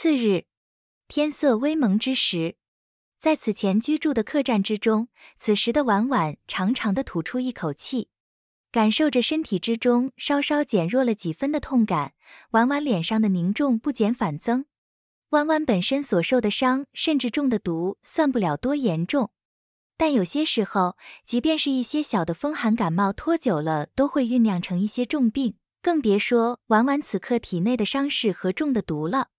次日，天色微蒙之时，在此前居住的客栈之中，此时的婉婉长长的吐出一口气，感受着身体之中稍稍减弱了几分的痛感，婉婉脸上的凝重不减反增。弯弯本身所受的伤，甚至中的毒，算不了多严重，但有些时候，即便是一些小的风寒感冒拖久了，都会酝酿成一些重病，更别说婉婉此刻体内的伤势和中的毒了。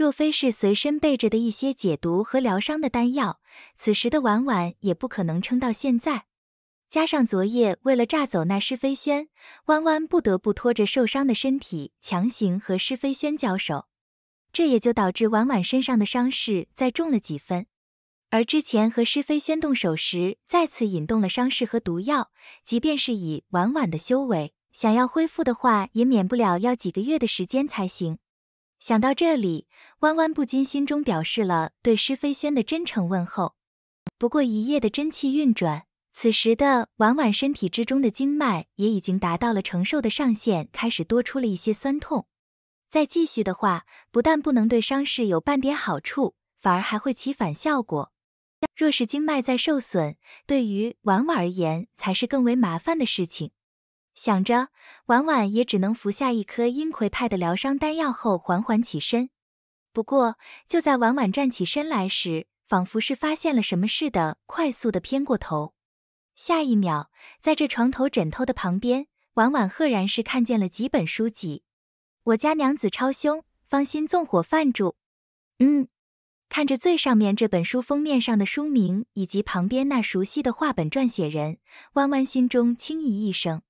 若非是随身备着的一些解毒和疗伤的丹药，此时的婉婉也不可能撑到现在。加上昨夜为了炸走那施飞轩，婉婉不得不拖着受伤的身体强行和施飞轩交手，这也就导致婉婉身上的伤势再重了几分。而之前和施飞轩动手时，再次引动了伤势和毒药，即便是以婉婉的修为，想要恢复的话，也免不了要几个月的时间才行。想到这里，弯弯不禁心中表示了对施飞轩的真诚问候。不过一夜的真气运转，此时的婉婉身体之中的经脉也已经达到了承受的上限，开始多出了一些酸痛。再继续的话，不但不能对伤势有半点好处，反而还会起反效果。若是经脉再受损，对于婉婉而言才是更为麻烦的事情。想着，婉婉也只能服下一颗阴葵派的疗伤丹药后，缓缓起身。不过，就在婉婉站起身来时，仿佛是发现了什么似的，快速的偏过头。下一秒，在这床头枕头的旁边，婉婉赫然是看见了几本书籍。我家娘子超凶，芳心，纵火犯住。嗯，看着最上面这本书封面上的书名以及旁边那熟悉的话本撰写人，弯弯心中轻咦一声。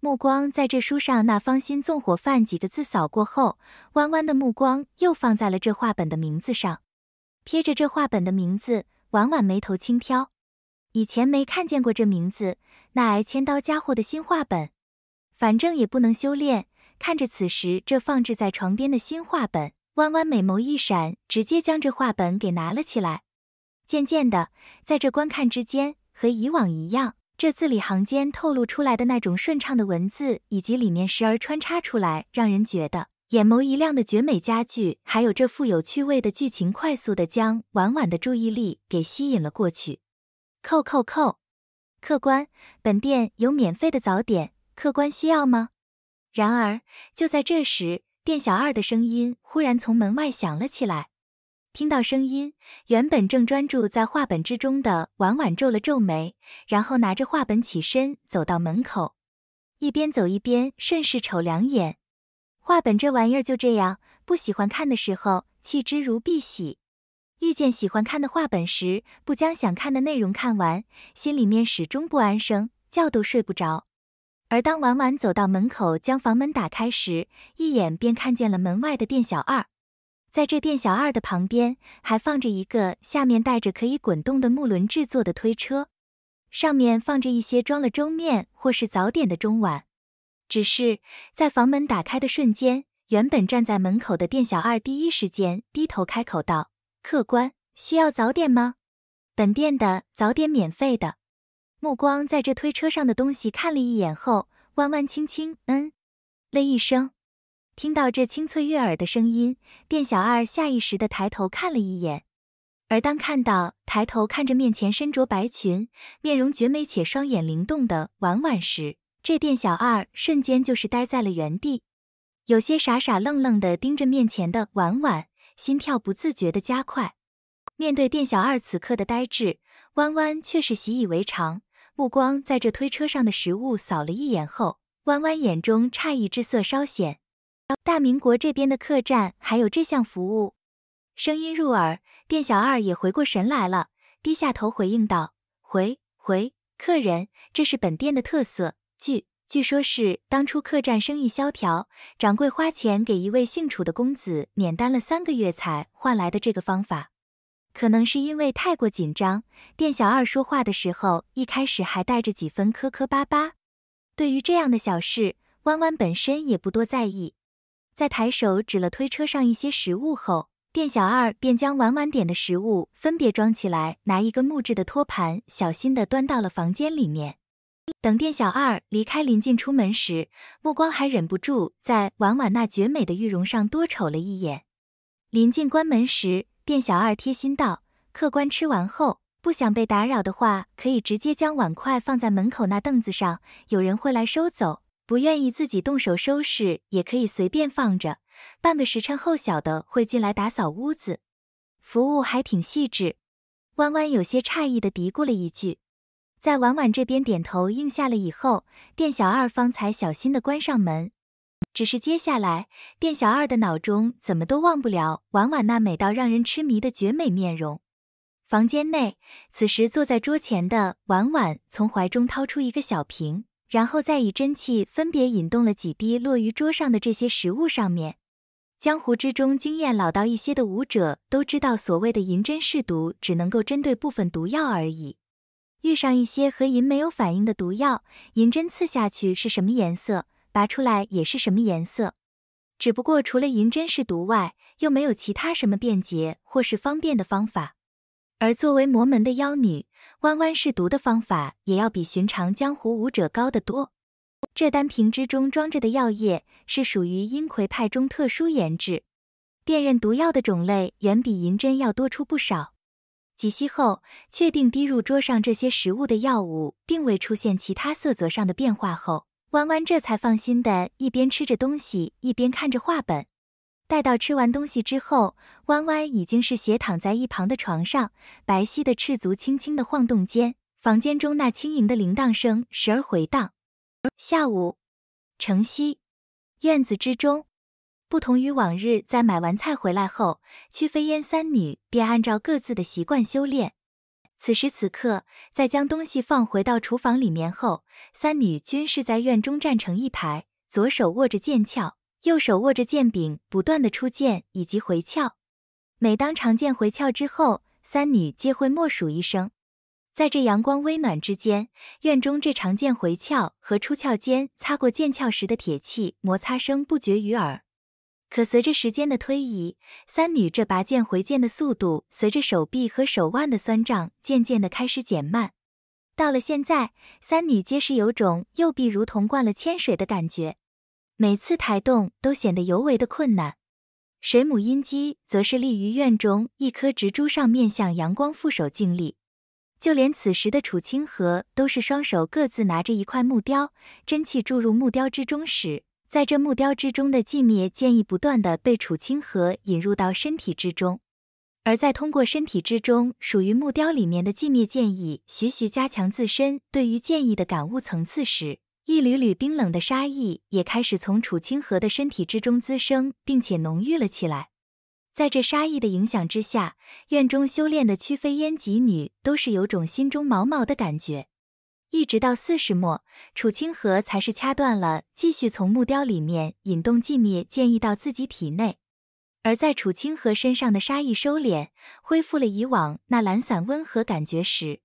目光在这书上“那芳心纵火犯”几个字扫过后，弯弯的目光又放在了这画本的名字上。瞥着这画本的名字，婉婉眉头轻挑。以前没看见过这名字，那挨千刀家伙的新画本，反正也不能修炼。看着此时这放置在床边的新画本，弯弯美眸一闪，直接将这画本给拿了起来。渐渐的，在这观看之间，和以往一样。这字里行间透露出来的那种顺畅的文字，以及里面时而穿插出来让人觉得眼眸一亮的绝美佳句，还有这富有趣味的剧情，快速的将婉婉的注意力给吸引了过去。扣扣扣，客官，本店有免费的早点，客官需要吗？然而，就在这时，店小二的声音忽然从门外响了起来。听到声音，原本正专注在画本之中的婉婉皱了皱眉，然后拿着画本起身走到门口，一边走一边顺势瞅两眼。画本这玩意儿就这样，不喜欢看的时候弃之如敝屣，遇见喜欢看的画本时，不将想看的内容看完，心里面始终不安生，觉都睡不着。而当婉婉走到门口将房门打开时，一眼便看见了门外的店小二。在这店小二的旁边，还放着一个下面带着可以滚动的木轮制作的推车，上面放着一些装了粥面或是早点的中碗。只是在房门打开的瞬间，原本站在门口的店小二第一时间低头开口道：“客官需要早点吗？本店的早点免费的。”目光在这推车上的东西看了一眼后，弯弯轻轻嗯了一声。听到这清脆悦耳的声音，店小二下意识地抬头看了一眼，而当看到抬头看着面前身着白裙、面容绝美且双眼灵动的婉婉时，这店小二瞬间就是呆在了原地，有些傻傻愣愣地盯着面前的婉婉，心跳不自觉地加快。面对店小二此刻的呆滞，弯弯却是习以为常，目光在这推车上的食物扫了一眼后，弯弯眼中诧异之色稍显。大明国这边的客栈还有这项服务，声音入耳，店小二也回过神来了，低下头回应道：“回回客人，这是本店的特色。据据说，是当初客栈生意萧条，掌柜花钱给一位姓楚的公子免单了三个月才换来的这个方法。可能是因为太过紧张，店小二说话的时候一开始还带着几分磕磕巴巴。对于这样的小事，弯弯本身也不多在意。”在抬手指了推车上一些食物后，店小二便将婉婉点的食物分别装起来，拿一个木质的托盘，小心的端到了房间里面。等店小二离开临近出门时，目光还忍不住在婉婉那绝美的玉容上多瞅了一眼。临近关门时，店小二贴心道：“客官吃完后，不想被打扰的话，可以直接将碗筷放在门口那凳子上，有人会来收走。”不愿意自己动手收拾，也可以随便放着。半个时辰后，小的会进来打扫屋子，服务还挺细致。弯弯有些诧异的嘀咕了一句，在婉婉这边点头应下了以后，店小二方才小心的关上门。只是接下来，店小二的脑中怎么都忘不了婉婉那美到让人痴迷的绝美面容。房间内，此时坐在桌前的婉婉从怀中掏出一个小瓶。然后再以真气分别引动了几滴落于桌上的这些食物上面。江湖之中经验老道一些的武者都知道，所谓的银针试毒，只能够针对部分毒药而已。遇上一些和银没有反应的毒药，银针刺下去是什么颜色，拔出来也是什么颜色。只不过除了银针试毒外，又没有其他什么便捷或是方便的方法。而作为魔门的妖女，弯弯试毒的方法也要比寻常江湖武者高得多。这单瓶之中装着的药液是属于阴葵派中特殊研制，辨认毒药的种类远比银针要多出不少。几息后，确定滴入桌上这些食物的药物并未出现其他色泽上的变化后，弯弯这才放心的一边吃着东西，一边看着画本。待到吃完东西之后，弯弯已经是斜躺在一旁的床上，白皙的赤足轻轻的晃动间，房间中那轻盈的铃铛声时而回荡。下午，城西院子之中，不同于往日，在买完菜回来后，曲飞烟三女便按照各自的习惯修炼。此时此刻，在将东西放回到厨房里面后，三女均是在院中站成一排，左手握着剑鞘。右手握着剑柄，不断的出剑以及回鞘。每当长剑回鞘之后，三女皆会默数一声。在这阳光微暖之间，院中这长剑回鞘和出鞘间擦过剑鞘时的铁器摩擦声不绝于耳。可随着时间的推移，三女这拔剑回剑的速度，随着手臂和手腕的酸胀，渐渐的开始减慢。到了现在，三女皆是有种右臂如同灌了铅水的感觉。每次抬动都显得尤为的困难。水母阴姬则是立于院中一棵植株上面，向阳光负手静立。就连此时的楚清河都是双手各自拿着一块木雕，真气注入木雕之中时，在这木雕之中的寂灭剑意不断的被楚清河引入到身体之中，而在通过身体之中属于木雕里面的寂灭剑意徐徐加强自身对于剑意的感悟层次时。一缕缕冰冷的杀意也开始从楚清河的身体之中滋生，并且浓郁了起来。在这杀意的影响之下，院中修炼的曲飞烟几女都是有种心中毛毛的感觉。一直到四十末，楚清河才是掐断了继续从木雕里面引动寂灭剑意到自己体内。而在楚清河身上的杀意收敛，恢复了以往那懒散温和感觉时，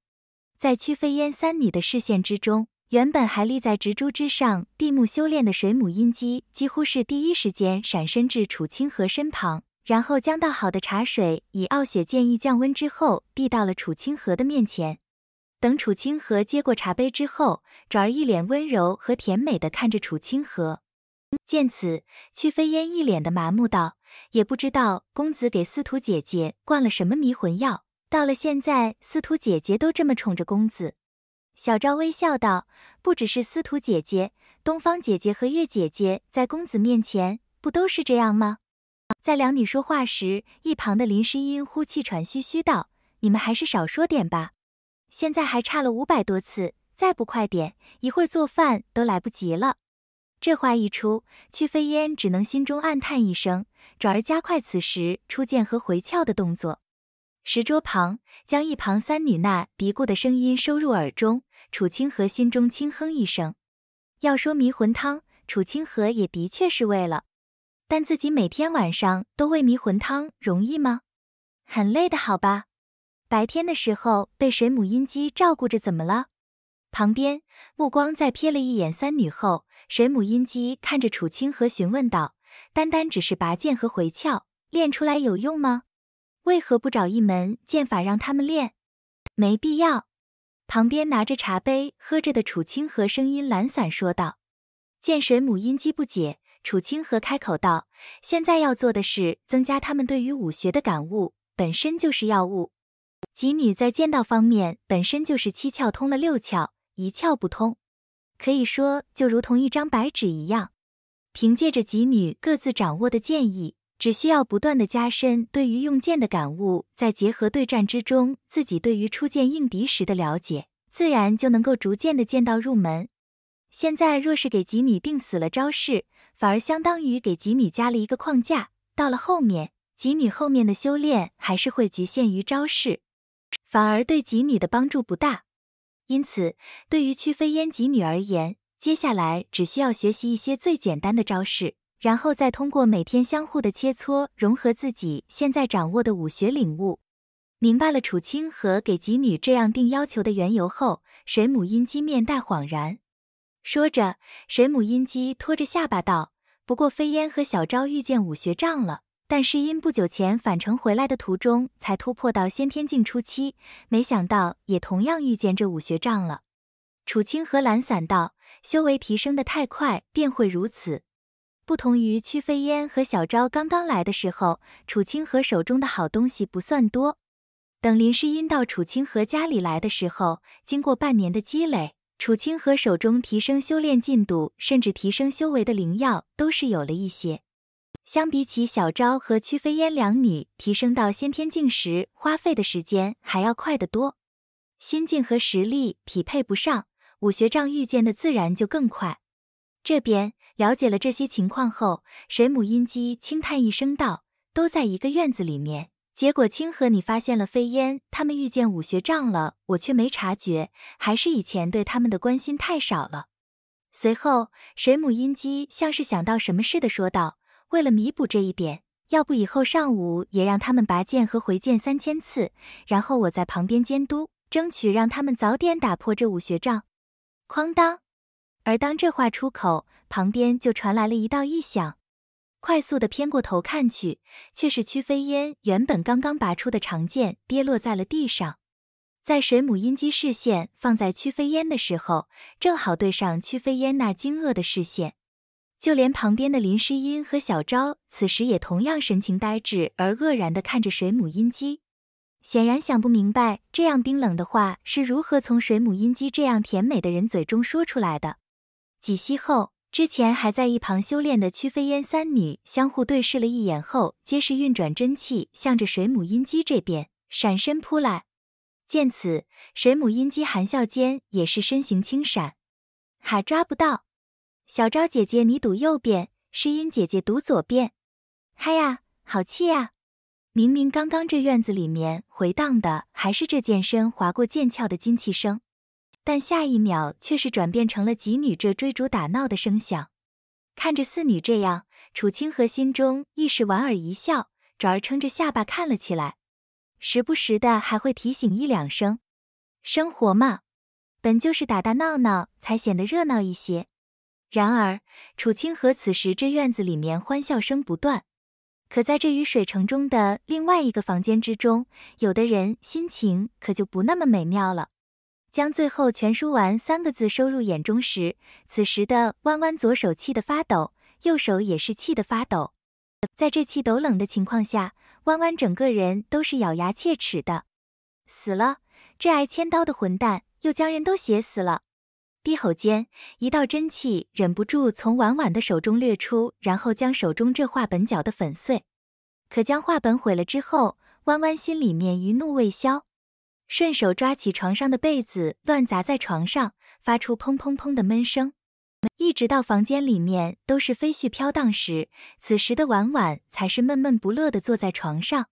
在曲飞烟三女的视线之中。原本还立在植株之上闭目修炼的水母阴姬，几乎是第一时间闪身至楚清河身旁，然后将倒好的茶水以傲雪剑意降温之后递到了楚清河的面前。等楚清河接过茶杯之后，转而一脸温柔和甜美的看着楚清河。见此，屈飞烟一脸的麻木道：“也不知道公子给司徒姐姐灌了什么迷魂药，到了现在，司徒姐姐都这么宠着公子。”小赵微笑道：“不只是司徒姐姐、东方姐姐和月姐姐在公子面前不都是这样吗？”在两女说话时，一旁的林诗音呼气喘吁吁道：“你们还是少说点吧，现在还差了五百多次，再不快点，一会儿做饭都来不及了。”这话一出，曲飞烟只能心中暗叹一声，转而加快此时出剑和回鞘的动作。石桌旁，将一旁三女那嘀咕的声音收入耳中，楚清河心中轻哼一声。要说迷魂汤，楚清河也的确是为了，但自己每天晚上都喂迷魂汤容易吗？很累的，好吧。白天的时候被水母音姬照顾着，怎么了？旁边目光再瞥了一眼三女后，水母音姬看着楚清河询问道：“单单只是拔剑和回鞘，练出来有用吗？”为何不找一门剑法让他们练？没必要。旁边拿着茶杯喝着的楚清河声音懒散说道。剑水母音机不解，楚清河开口道：“现在要做的是增加他们对于武学的感悟，本身就是要物。吉女在剑道方面本身就是七窍通了六窍，一窍不通，可以说就如同一张白纸一样。凭借着吉女各自掌握的剑意。”只需要不断的加深对于用剑的感悟，再结合对战之中自己对于初见应敌时的了解，自然就能够逐渐的剑道入门。现在若是给吉米定死了招式，反而相当于给吉米加了一个框架，到了后面吉米后面的修炼还是会局限于招式，反而对吉米的帮助不大。因此，对于去飞烟吉米而言，接下来只需要学习一些最简单的招式。然后再通过每天相互的切磋，融合自己现在掌握的武学领悟，明白了楚清河给吉女这样定要求的缘由后，水母因姬面带恍然，说着，水母因姬拖着下巴道：“不过飞烟和小昭遇见武学障了，但是因不久前返程回来的途中才突破到先天境初期，没想到也同样遇见这武学障了。”楚清河懒散道：“修为提升的太快，便会如此。”不同于屈飞烟和小昭刚刚来的时候，楚清河手中的好东西不算多。等林诗音到楚清河家里来的时候，经过半年的积累，楚清河手中提升修炼进度，甚至提升修为的灵药都是有了一些。相比起小昭和屈飞烟两女提升到先天境时花费的时间还要快得多，心境和实力匹配不上，武学障遇见的自然就更快。这边。了解了这些情况后，水母音姬轻叹一声道：“都在一个院子里面，结果清河你发现了飞烟，他们遇见武学障了，我却没察觉，还是以前对他们的关心太少了。”随后，水母音姬像是想到什么似的说道：“为了弥补这一点，要不以后上午也让他们拔剑和回剑三千次，然后我在旁边监督，争取让他们早点打破这武学障。”哐当，而当这话出口。旁边就传来了一道异响，快速的偏过头看去，却是曲飞烟原本刚刚拔出的长剑跌落在了地上。在水母音机视线放在曲飞烟的时候，正好对上曲飞烟那惊愕的视线。就连旁边的林诗音和小昭，此时也同样神情呆滞而愕然的看着水母音机，显然想不明白这样冰冷的话是如何从水母音机这样甜美的人嘴中说出来的。几息后。之前还在一旁修炼的曲飞烟三女相互对视了一眼后，皆是运转真气，向着水母阴姬这边闪身扑来。见此，水母阴姬含笑间也是身形轻闪，哈，抓不到！小昭姐姐你赌右边，诗音姐姐赌左边。嗨呀，好气呀！明明刚刚这院子里面回荡的还是这剑身划过剑鞘的金气声。但下一秒却是转变成了几女这追逐打闹的声响。看着四女这样，楚清河心中亦是莞尔一笑，转而撑着下巴看了起来，时不时的还会提醒一两声。生活嘛，本就是打打闹闹才显得热闹一些。然而，楚清河此时这院子里面欢笑声不断，可在这雨水城中的另外一个房间之中，有的人心情可就不那么美妙了。将最后全输完三个字收入眼中时，此时的弯弯左手气得发抖，右手也是气得发抖。在这气抖冷的情况下，弯弯整个人都是咬牙切齿的。死了，这挨千刀的混蛋又将人都写死了。低吼间，一道真气忍不住从婉婉的手中掠出，然后将手中这画本搅得粉碎。可将画本毁了之后，弯弯心里面余怒未消。顺手抓起床上的被子，乱砸在床上，发出砰砰砰的闷声，一直到房间里面都是飞絮飘荡时，此时的婉婉才是闷闷不乐的坐在床上。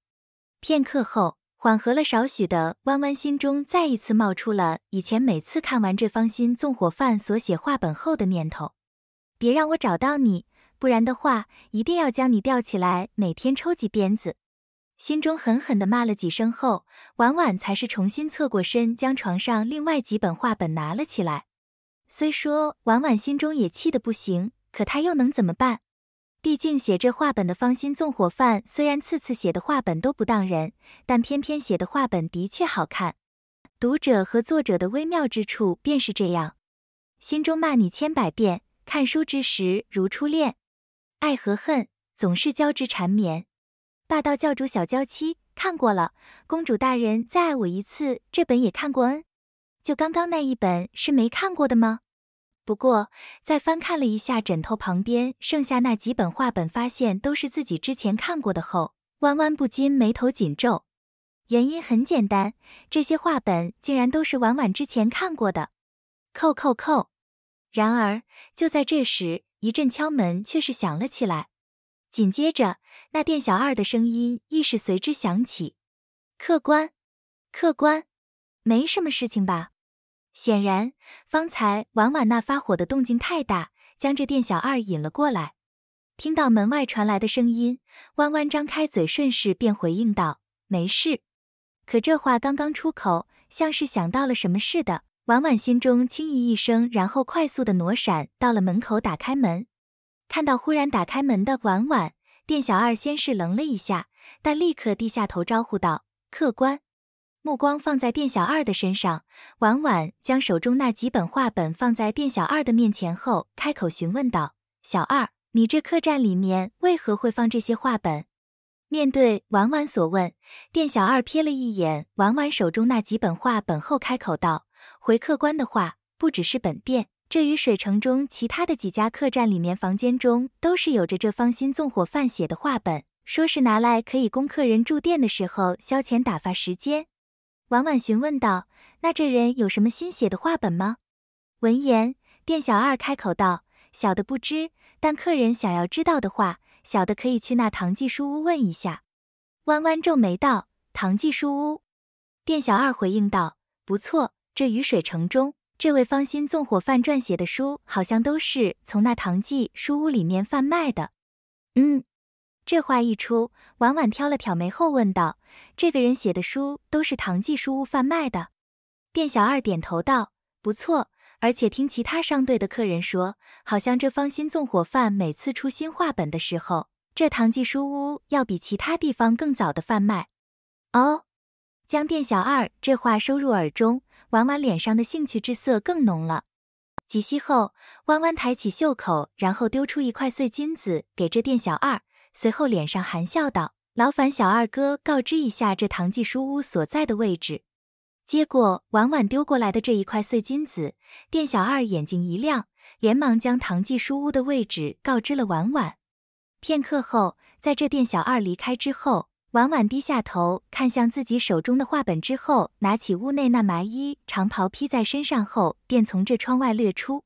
片刻后，缓和了少许的弯弯心中再一次冒出了以前每次看完这方心纵火犯所写话本后的念头：别让我找到你，不然的话，一定要将你吊起来，每天抽几鞭子。心中狠狠地骂了几声后，婉婉才是重新侧过身，将床上另外几本画本拿了起来。虽说婉婉心中也气得不行，可她又能怎么办？毕竟写这画本的芳心纵火犯，虽然次次写的画本都不当人，但偏偏写的画本的确好看。读者和作者的微妙之处便是这样。心中骂你千百遍，看书之时如初恋，爱和恨总是交织缠绵。霸道教主小娇妻看过了，公主大人再爱我一次这本也看过。嗯，就刚刚那一本是没看过的吗？不过在翻看了一下枕头旁边剩下那几本画本，发现都是自己之前看过的后，弯弯不禁眉头紧皱。原因很简单，这些画本竟然都是婉婉之前看过的。扣扣扣！然而就在这时，一阵敲门却是响了起来。紧接着，那店小二的声音亦是随之响起：“客官，客官，没什么事情吧？”显然，方才婉婉那发火的动静太大，将这店小二引了过来。听到门外传来的声音，弯弯张开嘴，顺势便回应道：“没事。”可这话刚刚出口，像是想到了什么似的，婉婉心中轻咦一声，然后快速的挪闪到了门口，打开门。看到忽然打开门的婉婉，店小二先是愣了一下，但立刻低下头招呼道：“客官。”目光放在店小二的身上，婉婉将手中那几本画本放在店小二的面前后，开口询问道：“小二，你这客栈里面为何会放这些画本？”面对婉婉所问，店小二瞥了一眼婉婉手中那几本画本后，开口道：“回客官的话，不只是本店。”这雨水城中其他的几家客栈里面房间中都是有着这方心纵火犯写的画本，说是拿来可以供客人住店的时候消遣打发时间。婉婉询问道：“那这人有什么新写的画本吗？”闻言，店小二开口道：“小的不知，但客人想要知道的话，小的可以去那唐记书屋问一下。”弯弯皱眉道：“唐记书屋？”店小二回应道：“不错，这雨水城中。”这位方心纵火犯撰写的书，好像都是从那唐记书屋里面贩卖的。嗯，这话一出，婉婉挑了挑眉后问道：“这个人写的书都是唐记书屋贩卖的？”店小二点头道：“不错，而且听其他商队的客人说，好像这方心纵火犯每次出新画本的时候，这唐记书屋要比其他地方更早的贩卖。”哦，将店小二这话收入耳中。婉婉脸上的兴趣之色更浓了几息后，弯弯抬起袖口，然后丢出一块碎金子给这店小二，随后脸上含笑道：“劳烦小二哥告知一下这唐记书屋所在的位置。”接过婉婉丢过来的这一块碎金子，店小二眼睛一亮，连忙将唐记书屋的位置告知了婉婉。片刻后，在这店小二离开之后。婉婉低下头，看向自己手中的画本之后，拿起屋内那麻衣长袍披在身上后，便从这窗外掠出。